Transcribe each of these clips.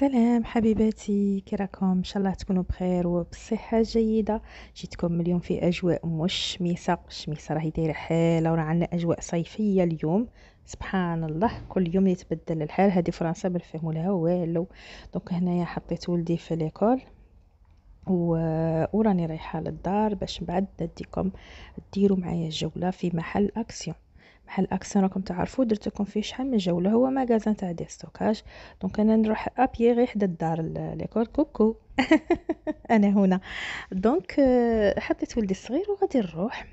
سلام حبيباتي كراكم ان شاء الله تكونوا بخير وبصحه جيده جيتكم اليوم في اجواء مش شميسه الشميسه راهي دايره حاله وراه عندنا اجواء صيفيه اليوم سبحان الله كل يوم يتبدل الحال هذه فرنسا ما نفهموا لها والو دونك هنايا حطيت ولدي في ليكول و... وراني رايحه للدار باش من بعد نديكم ديروا معايا جوله في محل اكسيون بحال اكسيون راكم تعرفوا درت لكم فيه شحال من جوله هو ماغازان تاع دي ستوكاج دونك انا نروح ابيي غير حدا الدار ليكول كوكو انا هنا دونك آه، حطيت ولدي الصغير وغادي نروح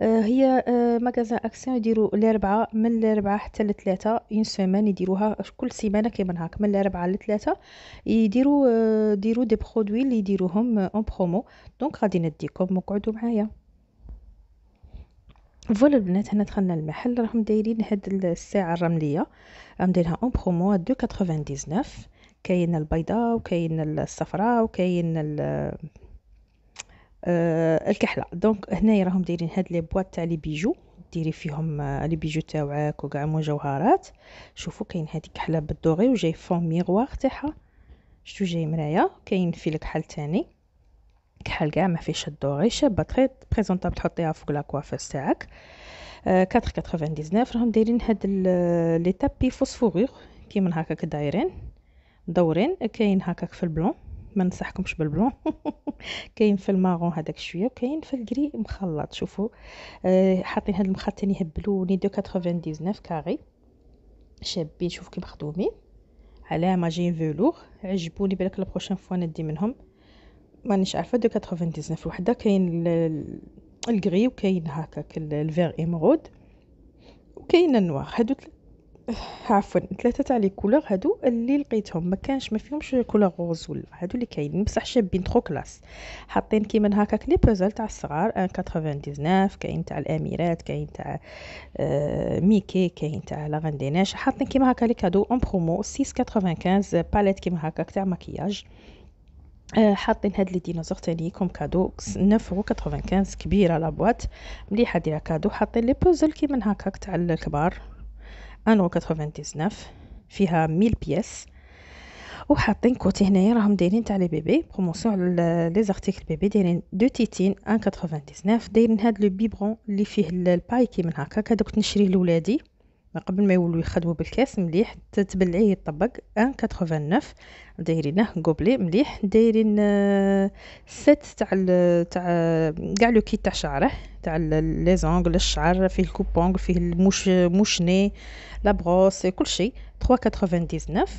آه، هي ماغازان اكسيون يديروا الاربعه من الاربعه حتى لثلاثه اون سيمان يديروها كل سيمانه كيما هاك من الاربعه للثلاثاء يديروا آه، يديروا دي برودوي اللي يديروهم اون برومو دونك غادي نديكم وقعدوا معايا فوالا البنات هنا دخلنا المحل راهم دايرين هاد الساعه الرمليه راهم دايرها اون برومو 2.99 كاين البيضاء وكاين الصفراء وكاين آه الكحله دونك هنايا راهم دايرين هاد لي بواط تاع لي بيجو ديري فيهم آه، لي بيجو تاوعك وكاع مجوهرات شوفوا كاين هادي كحله بالدوغي وجاي فون ميغوار تاعها شتو جاي مرايا كاين في الكحل تاني كحل كاع ما فيش الدوغي شابه تري بريزونطابل تحطيها فوق لاكوافوس تاعك 4.99 راهم دايرين هاد لي تابي فوسفوريغ كيما هكاك دايرين دورين كاين هكاك في البلون ما نصحكمش بالبلون كاين في المارون هذاك شويه وكاين في الكري مخلط شوفوا آه، حاطين هاد المخاط تاني هبلوني دو كاري شابين شوف كي مخدومين علامه جين فيلور عجبوني بالك بروشين فوا ندي منهم مانيش عارفه دو 99 وحده كاين الكري وكاين هكاك الفير ايمرود وكاين النوار هادو تل... عفوا ثلاثه تاع لي كولور هادو اللي لقيتهم ما كانش ما فيهمش كولور روز ولا هادو اللي كاينين بصح شابين ترو كلاس حاطين كيما هكاك لي بوزل تاع الصغار ان آه، 99 كاين تاع الاميرات كاين تاع آه، ميكي كاين تاع لا غانديناش حاطين كيما هكا لي كادو اون برومو 695 باليت كيما هكاك تاع مكياج آه، حاطين هاد لي ديناصور تاني كوم كادو نف و 95 كبيره لا بواط مليحه ديال كادو حاطين لي بوزل كيما هاكاك هكاك تاع الكبار 1.99 فيها 1000 بياس وحاطين كوتي هنايا راهم دايرين تاع لي بيبي بروموسيون على لي زارتيكل بيبي دايرين دو تيتين 1.99 دايرين هاد لو بيبرون اللي فيه الباي كي من هكاك هادوك تنشريه لولادي ما قبل ما يولوا يخدموا بالكاس مليح تبلعيه يطبق نوف دايرينه غوبلي مليح دايرين آه، سيت تاع تاع كاع لو كيت تاع شعره تاع لي زونغل الشعر فيه الكوبونغ فيه الموش موشني لا بروس كل شيء 3.99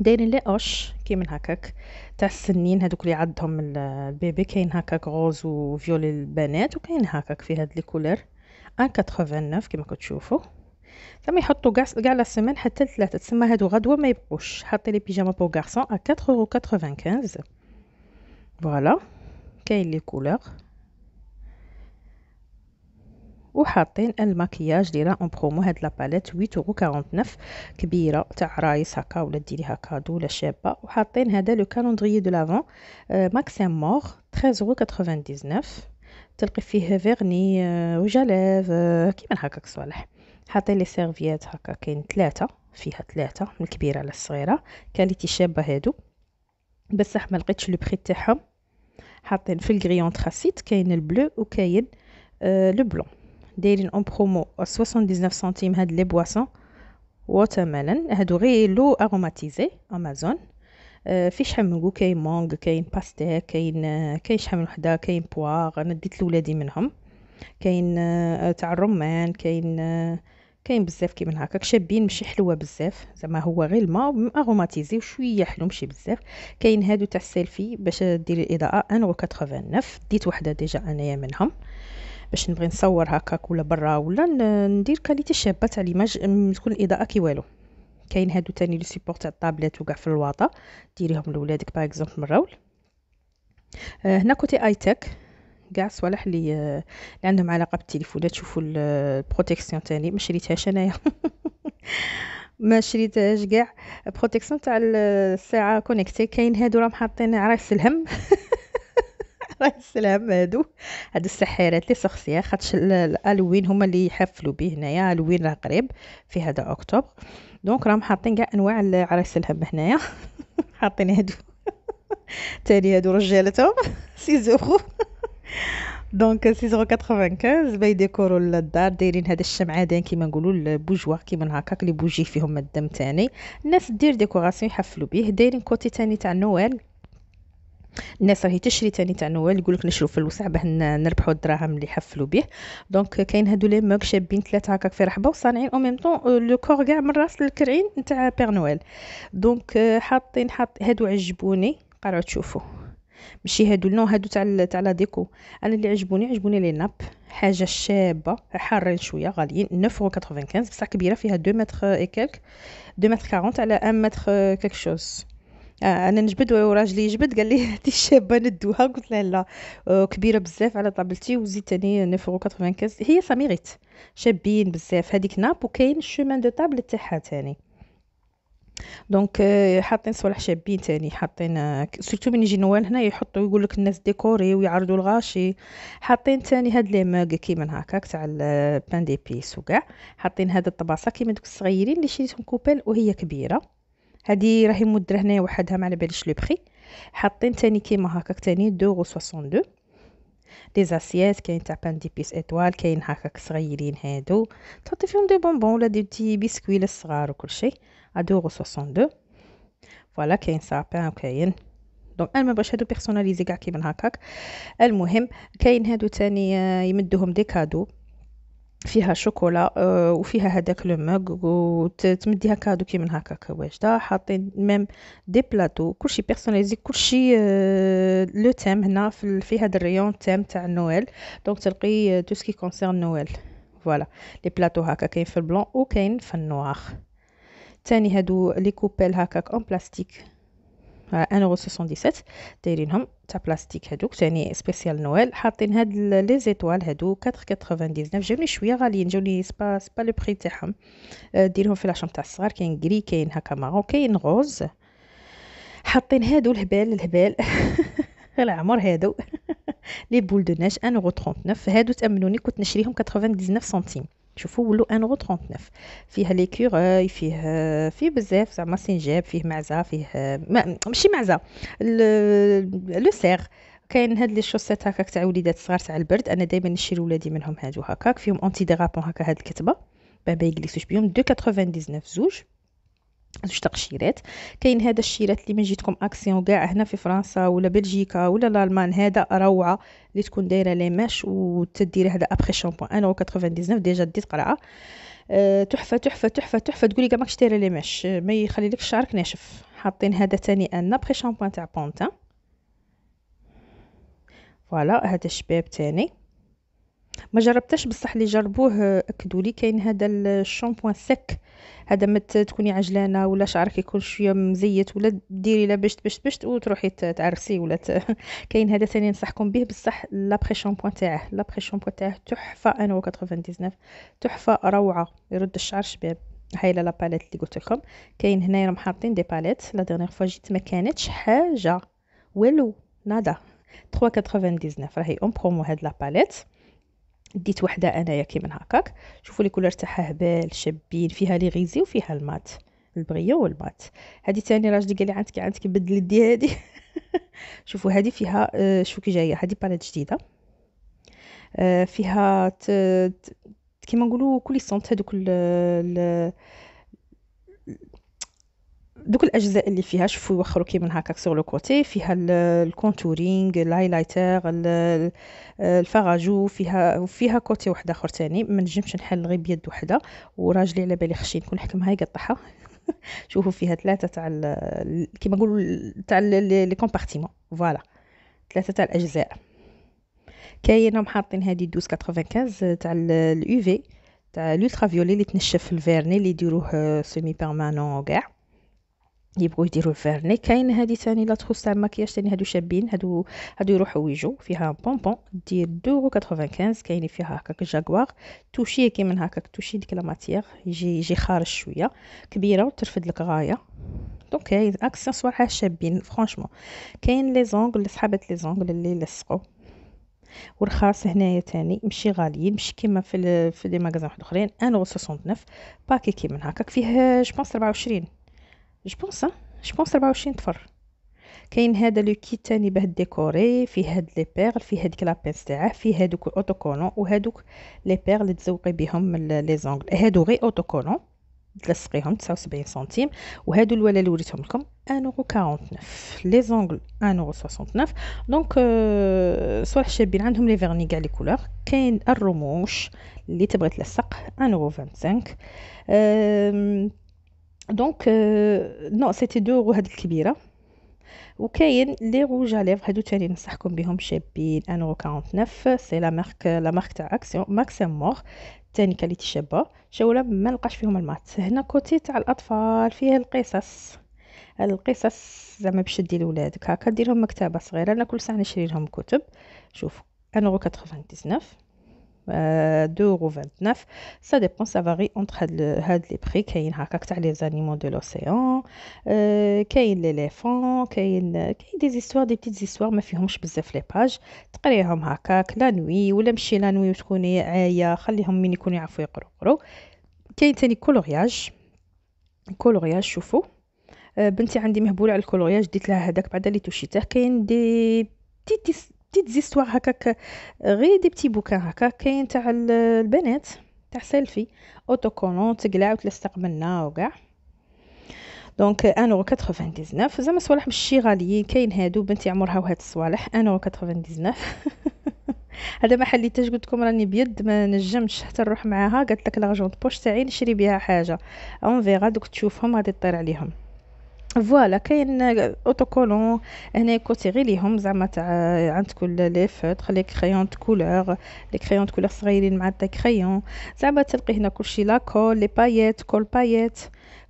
دايرين لي اوش كي من هكاك تاع السنين هذوك اللي عضهم البيبي كاين هكاك غوز وفيولي البنات وكاين هكاك في هاد لي كولور 1.89 كيما كتشوفوا ثم يحطوا كاع كاع لا سيمين حتى لثلاثة تسمى هادو غدوة ما يبقوش حاطي لي بيجاما بو غارسون ا 4,95€ فوالا كاين لي كولور وحاطين الماكياج ديرا اون برومو هاد لا باليت 8.49€ كبيره تاع رايس هكا ولا ديريها كادو ولا شابه وحاطين هذا لو كالندري دو لافون ماكسيم مور 13.99€ تلقي فيه فيرني وجلاف euh, euh، كيما هكاك صوالح حاطين لي سيرفيات هكا كاين ثلاثه فيها ثلاثه من الكبيره على الصغيره كاليتي شابه هادو بصح ما لقيتش لو بري تاعهم حاطين في الغريون تراسيت كاين البلو وكاين آه، لو بلون دايرين اون برومو 79 سنتيم هاد لي بواسون ووترميلون هادو غير لو اروماتيزي امازون آه، في شحال من كاين مونغ كاين باستيك كاين آه، كاين شحال من وحده كاين بوار انا ديت لولادي منهم كاين آه، تاع الرمان كاين آه، كاين بزاف كيما هكاك شابين ماشي حلوه بزاف زعما هو غير الماء اروماتيزي وشويه حلو ماشي بزاف كاين هادو تاع السيلفي باش دير الاضاءه 1.89 ديت وحده ديجا انايا منهم باش نبغي نصور هكاك ولا برا ولا ندير كاليتي شابه تاع ليماج تكون الاضاءه كي والو كاين هادو تاني لي سيبور تاع الطابلات وكاع في الواطه ديريهم لولادك باغ اكزومبل مراول هنا كوتي اي تك كاع الصوالح اللي اللي عندهم علاقه بالتليفون تشوفوا البروتيكسيون تاني ما شريتهاش انايا ما شريتهاش كاع بروتيكسيون تاع الساعه كونيكتي كاين هادو راهم حاطين راس الهم السلام الهم هادو هاد السحارات لي شخصيه خاطش الالوين هما اللي يحفلوا به هنايا الوين راه قريب في هذا اكتوبر دونك راهم حاطين كاع انواع العرايس الهم هنايا حاطين هادو تاني هادو رجالتهم سيزوخو دونك 695 باي ديكورو الدار دايرين هذا الشمعدان كيما نقولوا البوجوا كيما هكاك لي بوجي فيهم الدم تاني الناس دير ديكوراسيون يحفلوا بيه دايرين كوتي تاني تاع نوال الناس راهي تشري تاني تاع نوال يقول لك نشرو فلوس باه نربحوا الدراهم اللي حفلوا به دونك كاين هادو لي موك شابين ثلاثه هكاك في رحبه وصانعين او ميم طون لو كور كاع من راس الكرعين تاع بير نوال دونك حاطين حاط هادو عجبوني قرعوا تشوفوا ماشي هادو نو هادو تاع تاع لا ديكو انا اللي عجبوني عجبوني لي ناب حاجه شابه حارين شويه غاليين 9.95 بصح كبيره فيها 2 متر اي كلك 2 متر 40 على 1 متر كلك شوز آه انا نجبد وراجلي يجبد قال لي هادي شابه ندوها قلت له لا آه، كبيره بزاف على طابلتي وزيد ثاني 9.95 هي ساميريت شابين بزاف هذيك ناب وكاين شومان دو طابل تاعها ثاني دونك آه، حاطين صوالح شابين تاني حاطين آه، سيرتو من يجي نوال هنا يحطوا يقول لك الناس ديكوري ويعرضوا الغاشي حاطين تاني هاد لي ماغ كيما هكاك تاع البان دي بيس وكاع حاطين هاد الطباسه كيما دوك الصغيرين اللي شريتهم كوبان وهي كبيره هادي راهي مدره هنايا وحدها ما على باليش لو بري حاطين تاني كيما هكاك تاني 2.62 دي زاسيات كاين تاع بان دي بيس ايطوال كاين هكاك صغيرين هادو تحطي فيهم دي بونبون ولا دي بيسكوي للصغار وكل شيء à 2.62 فوالا كاين سابان un دونك انا ما بغيتش هادو بيرسوناليزي كاع كي من هكاك المهم كاين هادو تاني يمدوهم دي كادو فيها شوكولا وفيها هذاك لو موغ وتمديها كادو كي من هكاك واجده حاطين ميم دي بلاطو كلشي بيرسوناليزي كلشي لو تيم هنا في, في هذا الريون تيم تاع نويل دونك تلقي تو سكي كونسيرن نويل فوالا لي بلاطو هكا كاين في البلون وكاين في النوار تاني هادو لي كوبيل هكاك اون بلاستيك 1.77 دايرينهم تاع بلاستيك هادوك تاني سبيسيال نويل حاطين هاد لي زيتوال هادو 4.99 جاوني شويه غاليين جاوني سبا سبا لو بري تاعهم آه، ديرهم في لاشام تاع الصغار كاين كري كاين هكا مارون كاين غوز حاطين هادو الهبال الهبال العمر هادو لي بول دو ناج 1.39 هادو تامنوني كنت نشريهم 99 سنتيم شوفوا ولو ان غو 39 فيه ليكوراي فيه فيه بزاف زعما سنجاب فيه معزه فيه ماشي معزه لو سير كاين هاد لي شوسيت هكاك تاع وليدات صغار تاع البرد انا دائما نشري ولادي منهم هادو هكاك فيهم اونتي ديغابون هكا هاد الكتبه بابا يجلسوش بيهم 2.99 زوج زوج تقشيرات كاين هذا الشيرات اللي من جيتكم اكسيون كاع هنا في فرنسا ولا بلجيكا ولا الالمان هذا روعه اللي تكون دايره لي ماش وتديري هذا ابخي شامبوان 1.99 ديجا ديت قرعه أه تحفه تحفه تحفه تحفه تقولي كاع ماكش دايره لي ماش ما يخليلكش شعرك ناشف حاطين هذا تاني ان ابخي شامبوان تاع بونتان فوالا هذا الشباب تاني ما جربتش بصح اللي جربوه اكدوا لي كاين هذا الشامبوان سك هذا ما تكوني عجلانه ولا شعرك يكون شويه مزيت ولا ديري لا بشت بشت بشت وتروحي تعرسي ولا ت... كاين هذا ثاني ننصحكم به بصح لابخي شامبوان تاعه لابخي شامبوان تاعه تحفه 99 تحفه روعه يرد الشعر شباب هاي لا باليت اللي قلت لكم كاين هنايا راهم حاطين دي باليت لا ديرنيغ فوا جيت ما كانتش حاجه والو نادا 3.99 راهي اون برومو هاد لا باليت ديت وحده انايا كي من هكاك شوفوا لي كولور تاعها هبال شابين فيها لي غيزي وفيها المات البغيه والمات هذه تاني راجلي قال لي عندك عندك بدل يدي هذه شوفوا هذه فيها آه شو كي جايه هذه باليت جديده آه فيها كيما نقولوا كل سونت هذوك دوك الاجزاء اللي فيها شوفوا يوخروا كي من هكاك سور لو كوتي فيها الكونتورينغ الهايلايتر الفراجو فيها وفيها كوتي واحد اخر تاني ما نجمش نحل غير بيد وحده وراجلي على بالي خشي نكون حكمها يقطعها شوفوا فيها ثلاثه تاع كيما نقولوا تاع لي كومبارتيمون فوالا ثلاثه تاع الاجزاء كاينهم حاطين هذه 1295 تاع اليو في تاع لولترا فيولي اللي تنشف في الفيرني اللي يديروه سيمي آه، بيرمانون كاع يبغوا يديروا الفيرني كاين هذه ثاني لا تخص تاع المكياج ثاني هادو شابين هادو هادو يروحوا ويجوا فيها بونبون دير 2.95 كاين فيها هكاك جاكوار توشي كي من هكاك توشي ديك لا ماتيغ يجي يجي خارج شويه كبيره وترفد لك غايه دونك كاين اكسسوار ها شابين فرانشمون كاين لي اللي صحابات لي زونغ اللي لصقوا ورخاص هنايا تاني ماشي غاليين ماشي كيما في في لي ماغازان واحد اخرين 1.69 باكي كي من هكاك فيه جو بونس 24 جو بونس جو بونس 24 ضفر كاين هذا لو كي تاني به ديكوري في هاد لي بيرل في هذيك لابيس تاعه فيه هادوك اوتوكولون وهادوك لي بيرل تزوقي بهم لي زونغل هادو غير اوتوكولون تلصقيهم 79 سنتيم وهادو الولا اللي وريتهم لكم 1.49 لي زونغل 1.69 دونك آه، صوالح شابين عندهم لي فيرني كاع لي كولور كاين الرموش اللي تبغي تلصق 1.25 أه دونك نو سيتي دو هاد الكبيره وكاين لي روج عليف هادو تاني ننصحكم بهم شابين اورو 49 سي لا مارك لا مارك تاع اكسيون ماكسيمور تاني كاليتي شابه شاولا ما فيهم المات هنا كوتي تاع الاطفال فيه القصص القصص زعما باش دير لولادك هكا ديرهم مكتبه صغيره انا كل ساعه نشري لهم كتب شوف انورو 99 2 و 29 سا ديبون سا فاري اونتر هاد هاد لي بري كاين هكاك تاع لي زانيمو دو لوسيان كاين ليليفون كاين كاين دي زيستوار دي بتيت زيستوار ما فيهمش بزاف لي باج تقريهم هكاك لا نوي ولا مشي لا نوي وتكوني عايه خليهم من يكونوا يعرفوا يقرو يقرو كاين تاني كولورياج كولورياج شوفوا بنتي عندي مهبوله على الكولورياج ديت لها هذاك بعدا اللي توشيته كاين دي تي دي زيستوار هكاك غير دي بتي بوكان هكا كاين تاع البنات تاع سيلفي اوتو كولون تقلع وتستقبلنا وكاع دونك 99 زعما صوالح ماشي غاليين كاين هادو بنتي عمرها وهاد الصوالح 99 هذا ما حليت قلت لكم راني بيد ما نجمش حتى نروح معاها قالت لك لاجون بوش تاعي نشري بها حاجه اون فيغا دوك تشوفهم غادي طير عليهم فوالا كاين اوتوكولون هنا غير ليهم زعما تاع عندك لي فوتر لي كريون دو كولور لي كريون دو كولور صغيرين مع دي كريون زعما تلقي هنا كلشي لاكول لي بايات كول بايات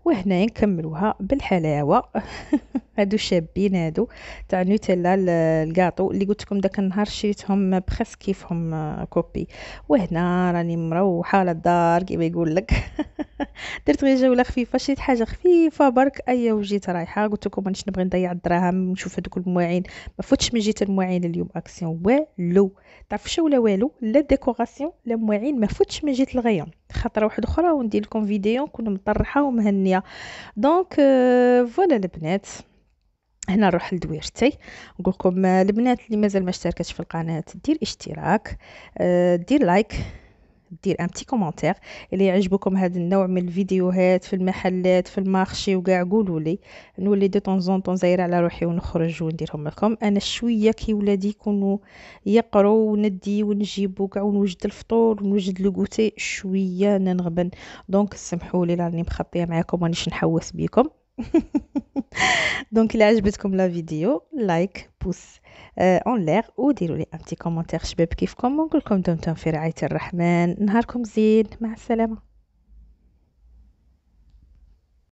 وهنا نكملوها بالحلاوه هادو شابين هادو تاع نوتيلا الكاطو اللي قلت لكم داك النهار شريتهم بخس كيفهم آه، كوبي وهنا راني مروحه للدار كيما يقول لك درت غير جوله خفيفه شريت حاجه خفيفه برك ايا وجيت رايحه قلت لكم مانيش نبغي نضيع الدراهم نشوف هذوك المواعين ما فوتش من جيت المواعين اليوم اكسيون والو تعرف شو ولا والو لا ديكوراسيون لا مواعين ما فوتش من جيت الغيوم خطره واحده اخرى وندير لكم فيديو نكون مطرحه ومهنيه دونك فوالا البنات هنا نروح لدويرتي نقول لكم آه، البنات اللي مازال ما اشتركتش في القناه دير اشتراك آه، دير لايك دير ان بتي كومونتير الا يعجبكم هذا النوع من الفيديوهات في المحلات في المارشي وكاع قولوا لي نولي دو طون زون طون زايره على روحي ونخرج ونديرهم لكم انا شويه كي ولادي يكونوا يقروا وندي ونجيب وكاع ونوجد الفطور ونوجد لوغوتي شويه انا نغبن دونك سمحوا لي راني مخبيه معاكم مانيش نحوس بيكم دونك الا عجبتكم لا فيديو لايك بوس اون لير وديروا لي ان تي كومونتير شباب كيفكم ونقول لكم دمتم في رعايه الرحمن نهاركم زين مع السلامه